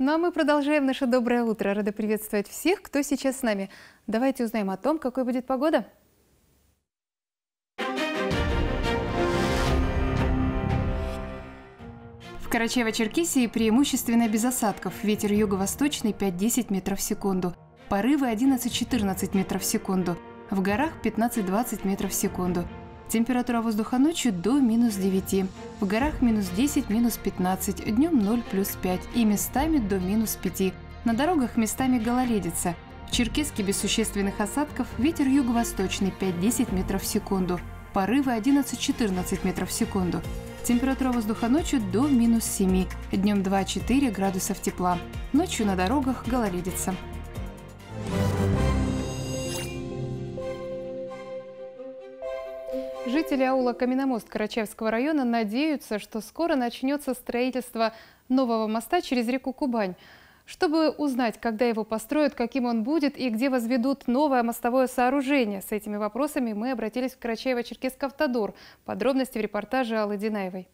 Ну а мы продолжаем наше доброе утро. рады приветствовать всех, кто сейчас с нами. Давайте узнаем о том, какой будет погода. В Карачаево-Черкесии преимущественно без осадков. Ветер юго-восточный 5-10 метров в секунду. Порывы 11-14 метров в секунду. В горах 15-20 метров в секунду. Температура воздуха ночью до минус 9. В горах минус 10, минус 15, днем 0, плюс 5 и местами до минус 5. На дорогах местами гололедица. В Черкеске без существенных осадков ветер юго-восточный 5-10 метров в секунду. Порывы 11-14 метров в секунду. Температура воздуха ночью до минус 7, днем 2-4 градусов тепла. Ночью на дорогах гололедица. Жители аула Каменомост Карачаевского района надеются, что скоро начнется строительство нового моста через реку Кубань. Чтобы узнать, когда его построят, каким он будет и где возведут новое мостовое сооружение, с этими вопросами мы обратились в Карачаево-Черкесск автодор. Подробности в репортаже Аллы Динаевой.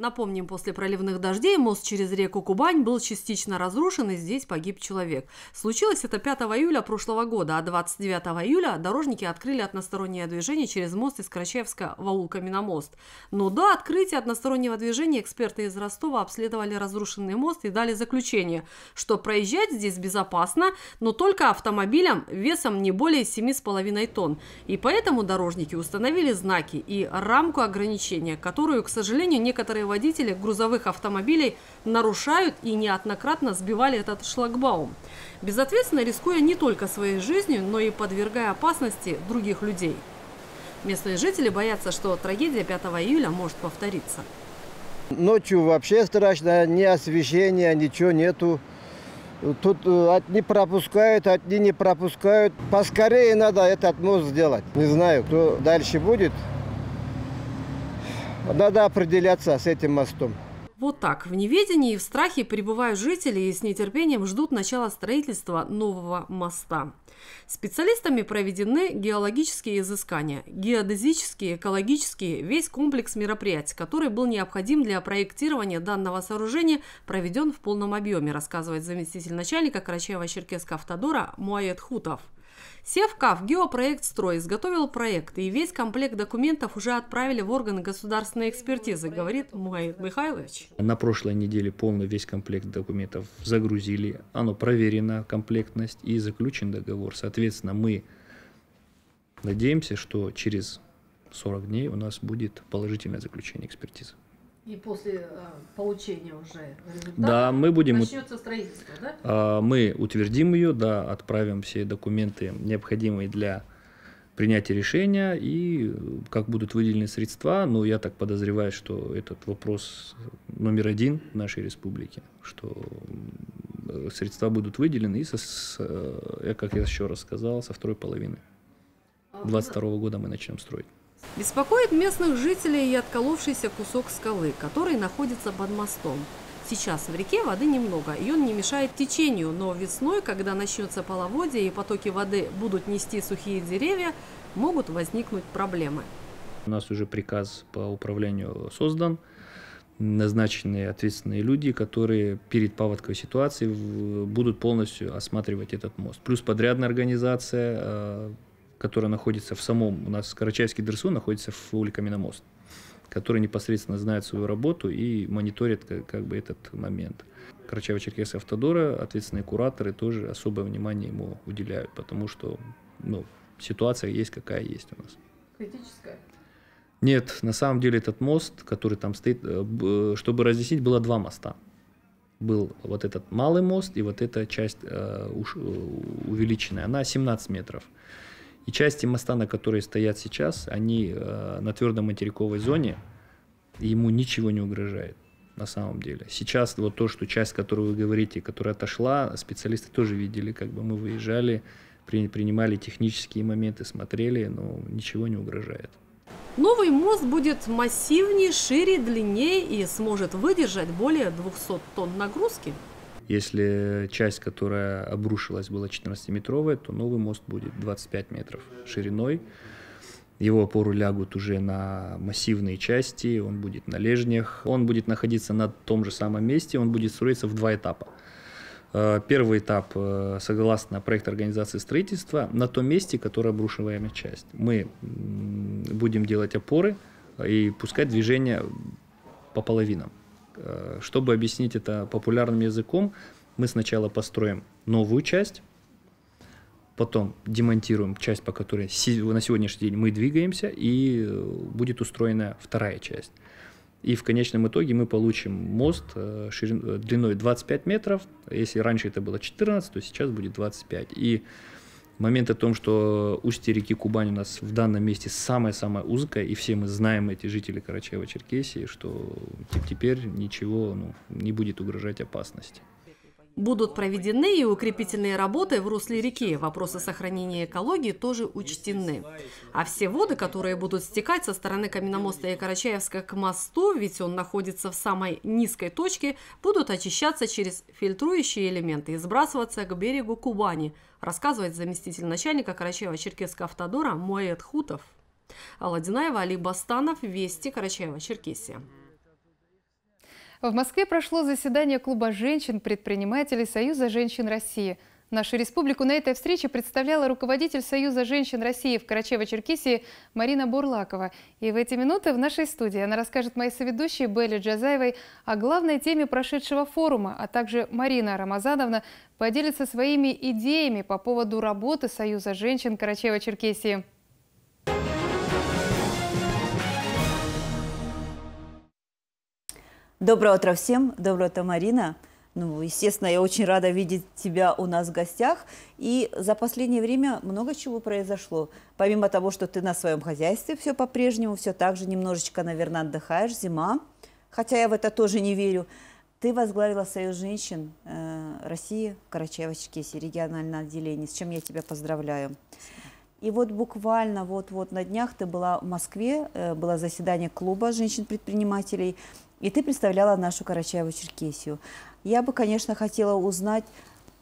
Напомним, после проливных дождей мост через реку Кубань был частично разрушен, и здесь погиб человек. Случилось это 5 июля прошлого года, а 29 июля дорожники открыли одностороннее движение через мост из Крачевска в аул Каменомост. Но до открытия одностороннего движения эксперты из Ростова обследовали разрушенный мост и дали заключение, что проезжать здесь безопасно, но только автомобилям весом не более 7,5 тонн. И поэтому дорожники установили знаки и рамку ограничения, которую, к сожалению, некоторые водители грузовых автомобилей нарушают и неоднократно сбивали этот шлагбаум, безответственно рискуя не только своей жизнью, но и подвергая опасности других людей. Местные жители боятся, что трагедия 5 июля может повториться. Ночью вообще страшно, ни освещения, ничего нету. Тут э, одни пропускают, одни не пропускают. Поскорее надо этот мост сделать. Не знаю, кто дальше будет. Надо определяться с этим мостом. Вот так. В неведении и в страхе пребывают жители и с нетерпением ждут начала строительства нового моста. Специалистами проведены геологические изыскания, геодезические, экологические, весь комплекс мероприятий, который был необходим для проектирования данного сооружения, проведен в полном объеме, рассказывает заместитель начальника Карачаева-Черкесского автодора Муаед Хутов. Севкав Строй изготовил проект, и весь комплект документов уже отправили в органы государственной экспертизы, говорит Мухаил Михайлович. На прошлой неделе полный весь комплект документов загрузили, оно проверено, комплектность, и заключен договор. Соответственно, мы надеемся, что через 40 дней у нас будет положительное заключение экспертизы. И после э, получения уже результата да, мы будем, начнется строительство, да? А, мы утвердим ее, да, отправим все документы, необходимые для принятия решения, и э, как будут выделены средства, ну, я так подозреваю, что этот вопрос номер один нашей республики, что средства будут выделены, и, со, с, э, как я еще раз сказал, со второй половины 2022 а, года мы начнем строить. Беспокоит местных жителей и отколовшийся кусок скалы, который находится под мостом. Сейчас в реке воды немного, и он не мешает течению, но весной, когда начнется половодье и потоки воды будут нести сухие деревья, могут возникнуть проблемы. У нас уже приказ по управлению создан, назначены ответственные люди, которые перед паводковой ситуацией будут полностью осматривать этот мост. Плюс подрядная организация, а, которая находится в самом, у нас Карачаевский ДРСУ находится в улице Каменомост, который непосредственно знает свою работу и мониторит как, как бы этот момент. Карачаево-Черкесия Автодора, ответственные кураторы тоже особое внимание ему уделяют, потому что ну, ситуация есть какая есть у нас. Критическая? Нет, на самом деле этот мост, который там стоит, э, чтобы разъяснить, было два моста. Был вот этот малый мост и вот эта часть э, э, увеличенная, она 17 метров. И части моста, на которые стоят сейчас, они э, на твердой материковой зоне, и ему ничего не угрожает на самом деле. Сейчас вот то, что часть, которую вы говорите, которая отошла, специалисты тоже видели, как бы мы выезжали, при, принимали технические моменты, смотрели, но ничего не угрожает. Новый мост будет массивнее, шире, длиннее и сможет выдержать более 200 тонн нагрузки. Если часть, которая обрушилась, была 14-метровая, то новый мост будет 25 метров шириной. Его опору лягут уже на массивные части, он будет на лежнях, он будет находиться на том же самом месте, он будет строиться в два этапа. Э, первый этап, э, согласно проекту организации строительства, на том месте, которое обрушиваемая часть. Мы будем делать опоры и пускать движение по половинам. Э, чтобы объяснить это популярным языком, мы сначала построим новую часть, потом демонтируем часть, по которой на сегодняшний день мы двигаемся, и э, будет устроена вторая часть. И в конечном итоге мы получим мост э, ширин, длиной 25 метров. Если раньше это было 14, то сейчас будет 25. И Момент о том, что устье реки Кубань у нас в данном месте самое-самое узкое, и все мы знаем, эти жители Карачаева-Черкесии, что теперь ничего ну, не будет угрожать опасности. Будут проведены и укрепительные работы в русле реки. Вопросы сохранения экологии тоже учтены. А все воды, которые будут стекать со стороны Каменномоста и Карачаевска к мосту, ведь он находится в самой низкой точке, будут очищаться через фильтрующие элементы и сбрасываться к берегу Кубани, рассказывает заместитель начальника Карачаева-Черкесского автодора Моэт Хутов. Аладдинаева, Али Бастанов, Вести, Карачаева, Черкесия. В Москве прошло заседание Клуба женщин-предпринимателей Союза женщин России. Нашу республику на этой встрече представляла руководитель Союза женщин России в Карачево-Черкесии Марина Бурлакова. И в эти минуты в нашей студии она расскажет моей соведущей Белле Джазаевой о главной теме прошедшего форума, а также Марина Рамазановна поделится своими идеями по поводу работы Союза женщин Карачево-Черкесии. Доброе утро всем. Доброе утро, Марина. Ну, естественно, я очень рада видеть тебя у нас в гостях. И за последнее время много чего произошло. Помимо того, что ты на своем хозяйстве все по-прежнему, все так же немножечко, наверное, отдыхаешь, зима. Хотя я в это тоже не верю. Ты возглавила Союз женщин э, России в Карачаево-Черкесии, региональное отделение, с чем я тебя поздравляю. И вот буквально вот-вот на днях ты была в Москве, э, было заседание клуба женщин-предпринимателей, и ты представляла нашу Карачаево-Черкесию. Я бы, конечно, хотела узнать,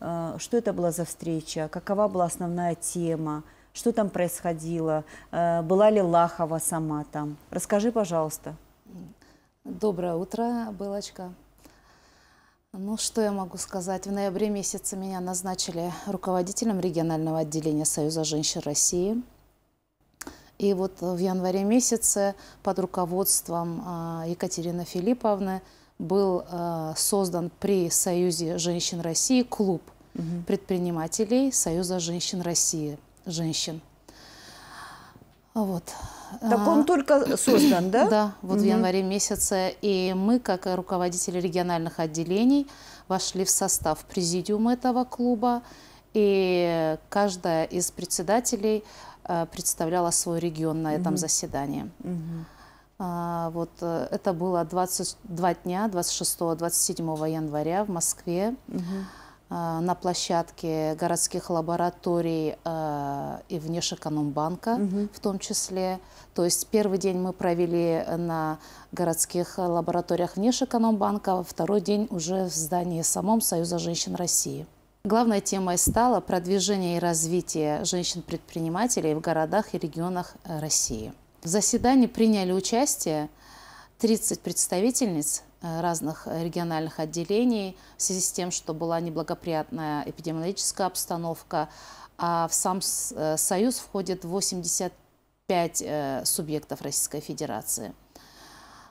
э, что это была за встреча, какова была основная тема, что там происходило, э, была ли Лахова сама там. Расскажи, пожалуйста. Доброе утро, Белочка. Ну, что я могу сказать? В ноябре месяце меня назначили руководителем регионального отделения Союза женщин России – и вот в январе месяце под руководством а, Екатерины Филипповны был а, создан при Союзе женщин России клуб угу. предпринимателей Союза женщин России, женщин. Вот. Так а. он только создан, да? Да, вот угу. в январе месяце. И мы, как руководители региональных отделений, вошли в состав президиума этого клуба. И каждая из председателей э, представляла свой регион на этом угу. заседании. Угу. вот э, это было 22 дня, 26-27 января в Москве. Угу на площадке городских лабораторий э, и Внешэкономбанка угу. в том числе. То есть первый день мы провели на городских лабораториях Внешэкономбанка, а второй день уже в здании самом Союза женщин России. Главной темой стало продвижение и развитие женщин-предпринимателей в городах и регионах э, России. В заседании приняли участие 30 представительниц э, разных региональных отделений в связи с тем, что была неблагоприятная эпидемиологическая обстановка, а в сам э, союз входит 85 субъектов Российской Федерации.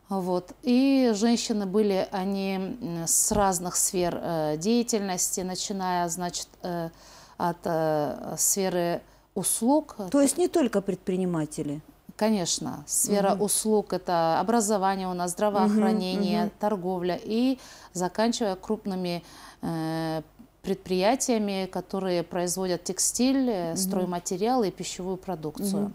Вот. И женщины были они с разных сфер э, деятельности, начиная, значит, э, от э, сферы услуг. То есть не только предприниматели? Конечно, сфера угу. услуг – это образование у нас, здравоохранение, угу, угу. торговля. И заканчивая крупными предприятиями, которые производят текстиль, угу. стройматериалы и пищевую продукцию.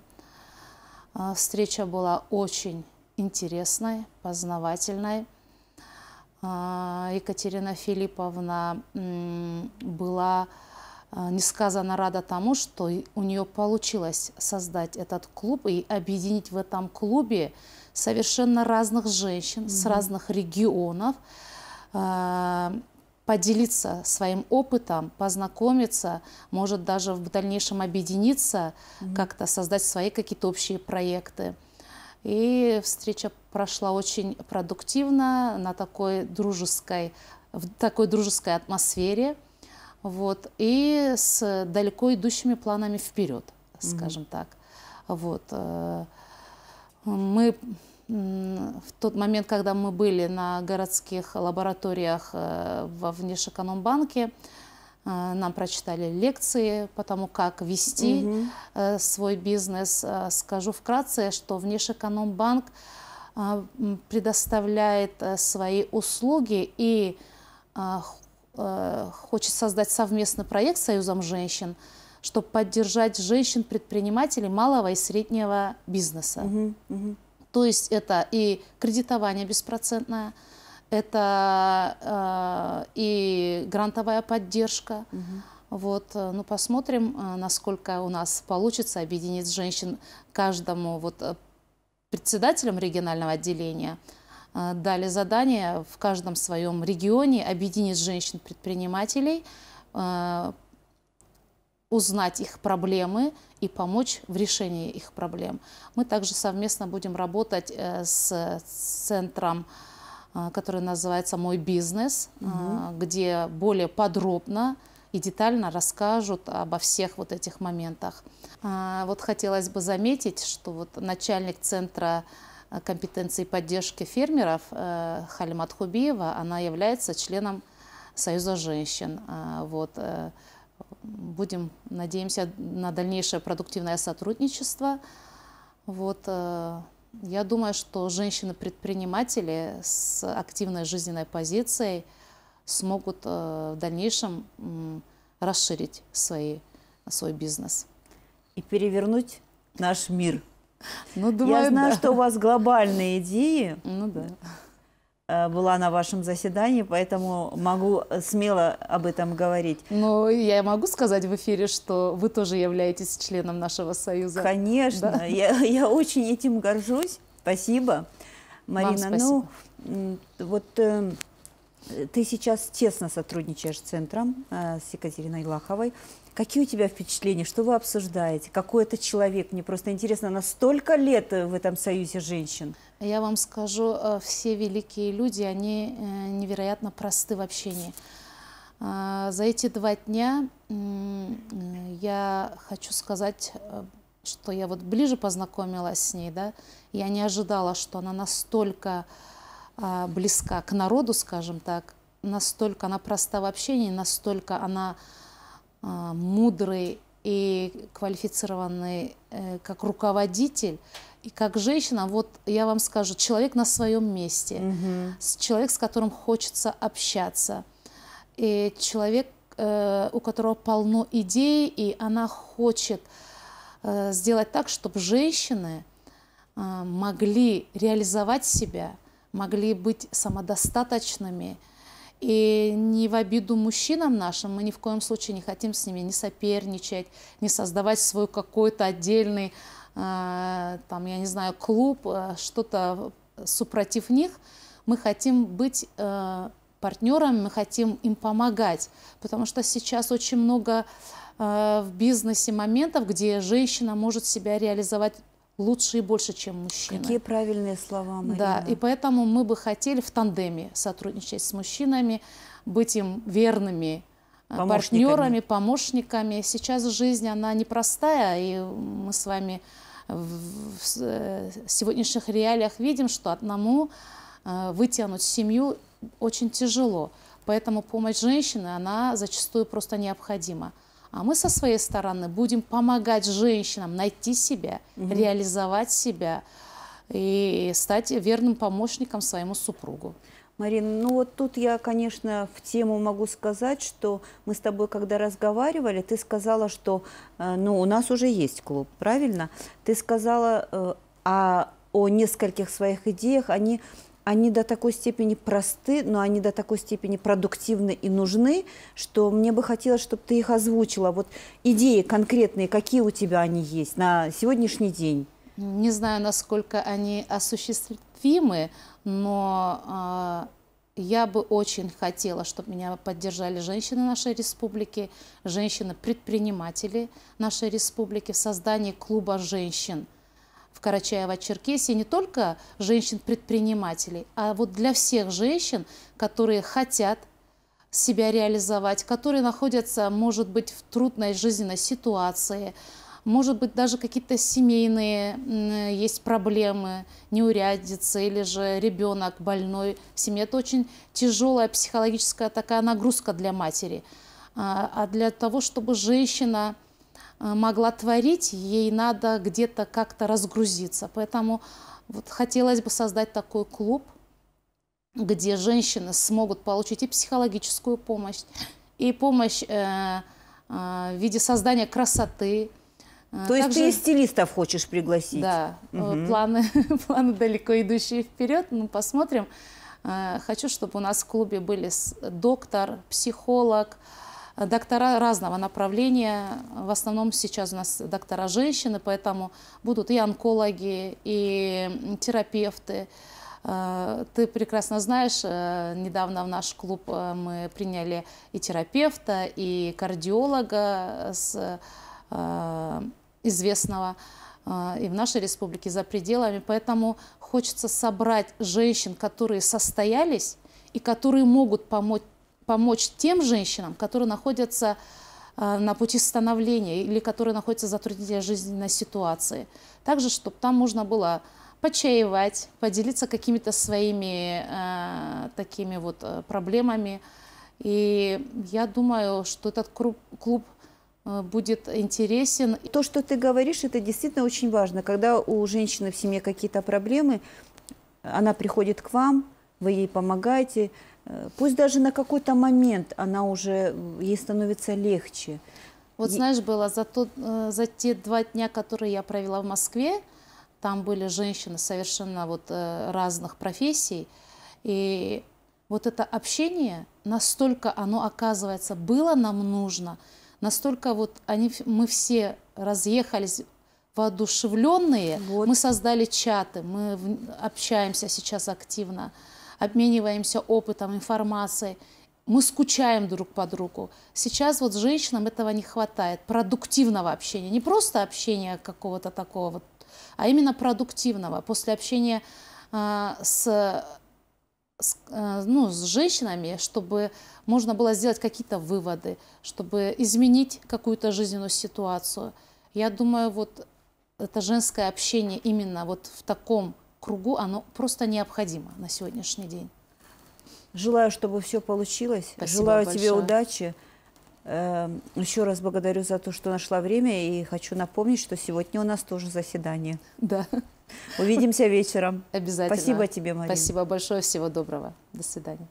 Угу. Встреча была очень интересной, познавательной. А, Екатерина Филипповна была а, несказанно рада тому, что у нее получилось создать этот клуб и объединить в этом клубе совершенно разных женщин mm -hmm. с разных регионов, а, поделиться своим опытом, познакомиться, может даже в дальнейшем объединиться, mm -hmm. как-то создать свои какие-то общие проекты. И встреча прошла очень продуктивно, на такой дружеской, в такой дружеской атмосфере, вот, и с далеко идущими планами вперед, скажем mm-hmm. так. Вот. Э, мы в тот момент, когда мы были на городских лабораториях э, во Внешэкономбанке, банке Э, нам прочитали лекции по тому, как вести угу. свой бизнес. Э, скажу вкратце, что Внешэкономбанк предоставляет свои услуги и хочет создать совместный проект с Союзом женщин, чтобы поддержать женщин-предпринимателей малого и среднего бизнеса. Угу, угу. То есть это и кредитование беспроцентное – это э, и грантовая поддержка. Угу. Вот, э, ну посмотрим, э, насколько у нас получится объединить женщин каждому вот э, председателям регионального отделения дали задание в каждом своем регионе объединить женщин-предпринимателей, узнать их проблемы и помочь в решении их проблем. Мы также совместно будем работать с центром а, который называется «Мой бизнес», угу. где более подробно и детально расскажут обо всех вот этих моментах. А, вот хотелось бы заметить, что вот начальник Центра компетенции поддержки фермеров э, Халимат Хубиева, она является членом Союза женщин. Вот. Э, будем, надеемся, на дальнейшее продуктивное сотрудничество. Вот. Э, я думаю, что женщины-предприниматели с активной жизненной позицией смогут э, в дальнейшем расширить свои, свой бизнес. И перевернуть наш мир. Ну, думаю, Я знаю, да. что у вас глобальные идеи. Ну да. Э, была на вашем заседании, поэтому могу э, смело об этом говорить. Ну, я могу сказать в эфире, что вы тоже являетесь членом нашего союза. Конечно, да? я, я очень этим горжусь. Спасибо, Марина. Вам ну, спасибо. Ну, вот э, ты сейчас тесно сотрудничаешь с центром, э, с Екатериной Лаховой. Какие у тебя впечатления, что вы обсуждаете? Какой это человек? Мне просто интересно, на столько лет э, в этом союзе женщин? Я вам скажу, э, все великие люди, они э, невероятно просты в общении. За эти два дня я хочу сказать, что я вот ближе познакомилась с ней, да, я не ожидала, что она настолько близка к народу, скажем так, настолько она проста в общении, настолько она а, мудрый и квалифицированный э, как руководитель, и как женщина, вот я вам скажу, человек на своем месте, угу. человек, с которым хочется общаться, и человек, э, у которого полно идей, и она хочет э, сделать так, чтобы женщины а, могли реализовать себя, могли быть самодостаточными, и не в обиду мужчинам нашим, мы ни в коем случае не хотим с ними не соперничать, не создавать свой какой-то отдельный, э, там, я не знаю, клуб, э, что-то супротив них. Мы хотим быть э, партнерами, мы хотим им помогать, потому что сейчас очень много э, в бизнесе моментов, где женщина может себя реализовать лучше и больше, чем мужчины. Какие правильные слова, Марина. Да, и поэтому мы бы хотели в тандеме сотрудничать с мужчинами, быть им верными э, помощниками. партнерами, помощниками. Сейчас жизнь, она непростая, и мы с вами в э, сегодняшних реалиях видим, что одному э, вытянуть семью очень тяжело. Поэтому помощь женщины, она зачастую просто необходима. А мы со своей стороны будем помогать женщинам найти себя, угу. реализовать себя и стать верным помощником своему супругу. Марин, ну вот тут я, конечно, в тему могу сказать, что мы с тобой, когда разговаривали, ты сказала, что, э, ну, у нас уже есть клуб, правильно? Ты сказала э, о, о нескольких своих идеях, они они до такой степени просты, но они до такой степени продуктивны и нужны, что мне бы хотелось, чтобы ты их озвучила. Вот идеи конкретные, какие у тебя они есть на сегодняшний день? Не знаю, насколько они осуществимы, но э, я бы очень хотела, чтобы меня поддержали женщины нашей республики, женщины-предприниматели нашей республики в создании клуба женщин – в Карачаево-Черкесии не только женщин-предпринимателей, а вот для всех женщин, которые хотят себя реализовать, которые находятся, может быть, в трудной жизненной ситуации, может быть, даже какие-то семейные есть проблемы, неурядица или же ребенок больной в семье. Это очень тяжелая психологическая такая нагрузка для матери. А, а для того, чтобы женщина Э, могла творить, ей надо где-то как-то разгрузиться. Поэтому вот хотелось бы создать такой клуб, где женщины смогут получить и психологическую помощь, и помощь э, э, в виде создания красоты. Э, То есть ты и стилистов хочешь пригласить? Да, угу. планы, планы далеко идущие вперед, ну посмотрим. Хочу, чтобы у нас в клубе были доктор, психолог, э, Э, доктора разного направления. В основном сейчас у нас доктора женщины, поэтому будут и онкологи, и терапевты. Э, ты прекрасно знаешь, э, недавно в наш клуб мы приняли и терапевта, и кардиолога с, известного и в нашей республике, за пределами. Поэтому хочется собрать женщин, которые состоялись и которые могут помочь помочь тем женщинам, которые находятся э, на пути становления или которые находятся в затруднительной жизненной ситуации. Также, чтобы там можно было почаевать, поделиться какими-то своими э, такими вот э, проблемами. И я думаю, что этот клуб, клуб э, будет интересен. То, что ты говоришь, это действительно очень важно. Когда у женщины в семье какие-то проблемы, она приходит к вам, вы ей помогаете, Э, пусть даже на какой-то момент она уже, э, ей становится легче. Вот знаешь, было за, тот, э, за те два дня, которые я провела в Москве, там были женщины совершенно вот разных профессий, и вот это общение, настолько оно, оказывается, было нам нужно, настолько вот они, мы все разъехались воодушевленные, вот. мы создали чаты, мы общаемся сейчас активно обмениваемся опытом, информацией, мы скучаем друг по другу. Сейчас вот женщинам этого не хватает, продуктивного общения, не просто общения какого-то такого, вот, а именно продуктивного. После общения э, с, с, э, ну, с женщинами, чтобы можно было сделать какие-то выводы, чтобы изменить какую-то жизненную ситуацию. Я думаю, вот это женское общение именно вот в таком кругу, оно просто необходимо на сегодняшний день. Желаю, чтобы все получилось. Спасибо Желаю большое. тебе удачи. Эм, Еще раз благодарю за то, что нашла время, и хочу напомнить, что сегодня у нас тоже заседание. Да. Увидимся вечером. Обязательно. Спасибо тебе, Мария. Спасибо большое, всего доброго. До свидания.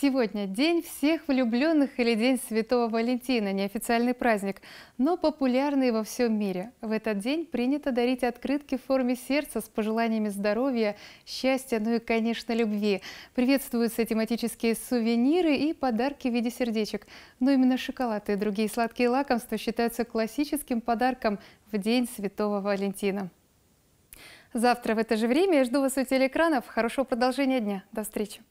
Сегодня День всех влюбленных или День Святого Валентина, неофициальный праздник, но популярный во всем мире. В этот день принято дарить открытки в форме сердца с пожеланиями здоровья, счастья, ну и, конечно, любви. Приветствуются тематические сувениры и подарки в виде сердечек. Но именно шоколад и другие сладкие лакомства считаются классическим подарком в День Святого Валентина. Завтра в это же время я жду вас у телеэкранов. Хорошего продолжения дня. До встречи.